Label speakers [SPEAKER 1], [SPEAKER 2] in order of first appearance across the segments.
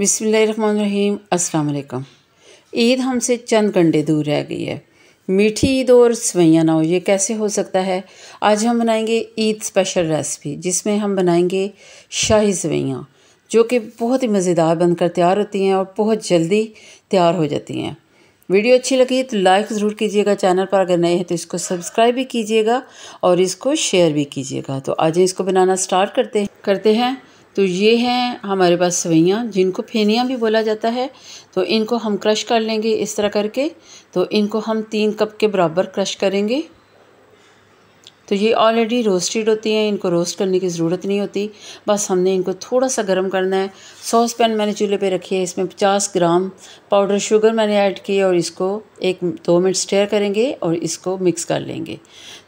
[SPEAKER 1] बिसमीम अस्सलाम ईद हमसे चंद घंटे दूर रह गई है मीठी ईद और सवैयाँ ना हो ये कैसे हो सकता है आज हम बनाएंगे ईद स्पेशल रेसिपी जिसमें हम बनाएंगे शाही सवैयाँ जो कि बहुत ही मज़ेदार बनकर तैयार होती हैं और बहुत जल्दी तैयार हो जाती हैं वीडियो अच्छी लगी तो लाइक ज़रूर कीजिएगा चैनल पर अगर नए हैं तो इसको सब्सक्राइब भी कीजिएगा और इसको शेयर भी कीजिएगा तो आज इसको बनाना स्टार्ट करते करते हैं तो ये हैं हमारे पास सवैयाँ जिनको फेनियाँ भी बोला जाता है तो इनको हम क्रश कर लेंगे इस तरह करके तो इनको हम तीन कप के बराबर क्रश करेंगे तो ये ऑलरेडी रोस्टेड होती हैं इनको रोस्ट करने की ज़रूरत नहीं होती बस हमने इनको थोड़ा सा गर्म करना है सॉस पैन मैंने चूल्हे पे रखी है इसमें 50 ग्राम पाउडर शुगर मैंने ऐड की और इसको एक दो मिनट स्टेयर करेंगे और इसको मिक्स कर लेंगे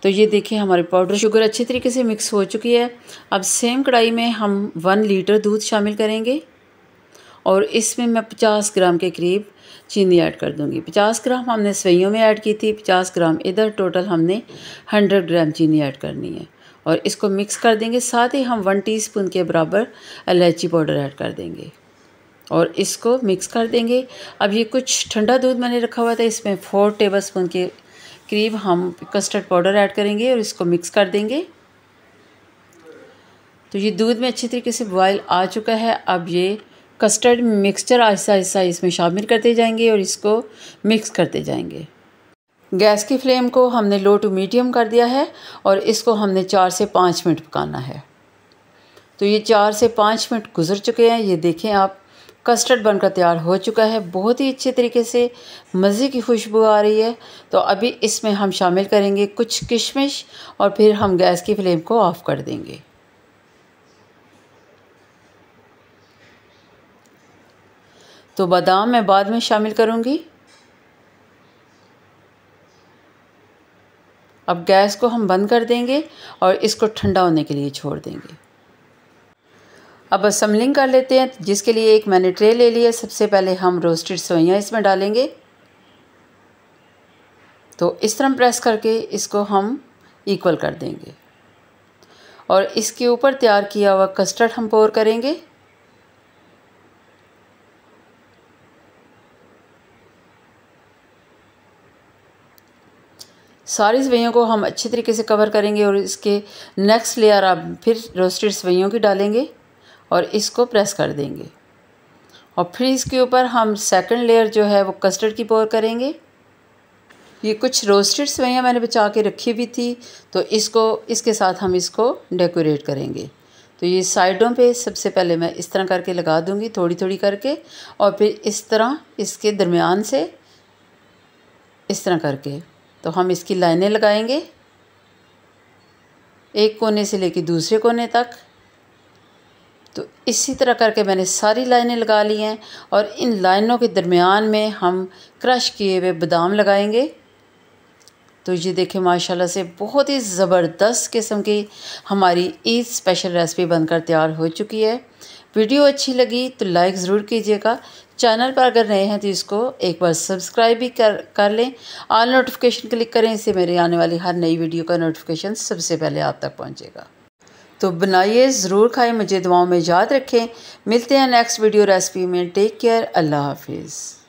[SPEAKER 1] तो ये देखिए हमारे पाउडर शुगर अच्छे तरीके से मिक्स हो चुकी है अब सेम कढ़ाई में हम वन लीटर दूध शामिल करेंगे और इसमें मैं पचास ग्राम के करीब चीनी ऐड कर दूंगी पचास ग्राम हमने सेवैयों में ऐड की थी पचास ग्राम इधर टोटल हमने हंड्रेड ग्राम चीनी ऐड करनी है और इसको मिक्स कर देंगे साथ ही हम वन टी के बराबर इलायची पाउडर ऐड कर देंगे और इसको मिक्स कर देंगे अब ये कुछ ठंडा दूध मैंने रखा हुआ था इसमें फोर टेबल स्पून के करीब हम कस्टर्ड पाउडर ऐड करेंगे और इसको मिक्स कर देंगे तो ये दूध में अच्छी तरीके से बॉयल आ चुका है अब ये कस्टर्ड मिक्सचर आहिस्ता आहिस्ता इसमें शामिल करते जाएंगे और इसको मिक्स करते जाएंगे गैस की फ्लेम को हमने लो टू मीडियम कर दिया है और इसको हमने चार से पाँच मिनट पकाना है तो ये चार से पाँच मिनट गुजर चुके हैं ये देखें आप कस्टर्ड बनकर तैयार हो चुका है बहुत ही अच्छे तरीके से मज़े की खुशबू आ रही है तो अभी इसमें हम शामिल करेंगे कुछ किशमिश और फिर हम गैस की फ्लेम को ऑफ़ कर देंगे तो बादाम मैं बाद में शामिल करूँगी अब गैस को हम बंद कर देंगे और इसको ठंडा होने के लिए छोड़ देंगे अब असम्बलिंग कर लेते हैं जिसके लिए एक मैंने ट्रे ले लिया सबसे पहले हम रोस्टेड सोइयाँ इसमें डालेंगे तो इस तरह प्रेस करके इसको हम इक्वल कर देंगे और इसके ऊपर तैयार किया हुआ कस्टर्ड हम पोर करेंगे सारी सवैयों को हम अच्छे तरीके से कवर करेंगे और इसके नेक्स्ट लेयर आप फिर रोस्टेड सवैयों की डालेंगे और इसको प्रेस कर देंगे और फिर इसके ऊपर हम सेकंड लेयर जो है वो कस्टर्ड की पोर करेंगे ये कुछ रोस्टेड सवैयाँ मैंने बचा के रखी हुई थी तो इसको इसके साथ हम इसको डेकोरेट करेंगे तो ये साइडों पे सबसे पहले मैं इस तरह करके लगा दूँगी थोड़ी थोड़ी करके और फिर इस तरह इसके दरमियान से इस तरह करके तो हम इसकी लाइनें लगाएंगे एक कोने से लेकर दूसरे कोने तक तो इसी तरह करके मैंने सारी लाइनें लगा ली हैं और इन लाइनों के दरमियान में हम क्रश किए हुए बादाम लगाएंगे तो ये देखें माशाल्लाह से बहुत ही ज़बरदस्त किस्म की हमारी ईद स्पेशल रेसिपी बनकर तैयार हो चुकी है वीडियो अच्छी लगी तो लाइक ज़रूर कीजिएगा चैनल पर अगर नए हैं तो इसको एक बार सब्सक्राइब भी कर कर लें ऑल नोटिफिकेशन क्लिक करें इससे मेरे आने वाली हर नई वीडियो का नोटिफिकेशन सबसे पहले आप तक पहुंचेगा तो बनाइए ज़रूर खाएं मुझे दुआओं में याद रखें मिलते हैं नेक्स्ट वीडियो रेसिपी में टेक केयर अल्लाह हाफिज़